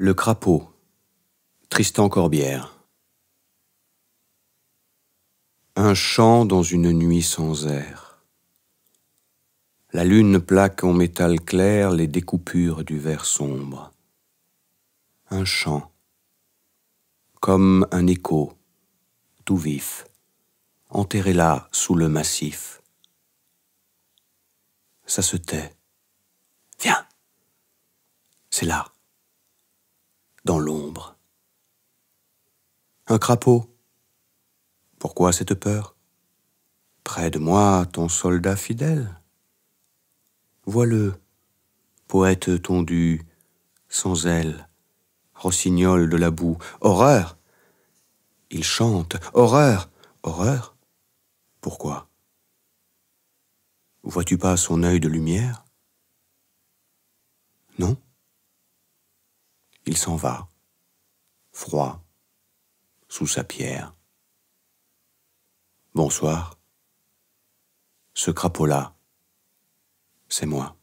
Le crapaud Tristan Corbière Un chant dans une nuit sans air. La lune plaque en métal clair les découpures du vert sombre. Un chant, comme un écho, tout vif, enterré là sous le massif. Ça se tait. Viens, c'est là l'ombre. Un crapaud. Pourquoi cette peur Près de moi, ton soldat fidèle. Vois-le, poète tondu, sans aile, rossignol de la boue, horreur Il chante, horreur, horreur Pourquoi Vois-tu pas son œil de lumière Non s'en va, froid, sous sa pierre. Bonsoir. Ce crapaud-là, c'est moi.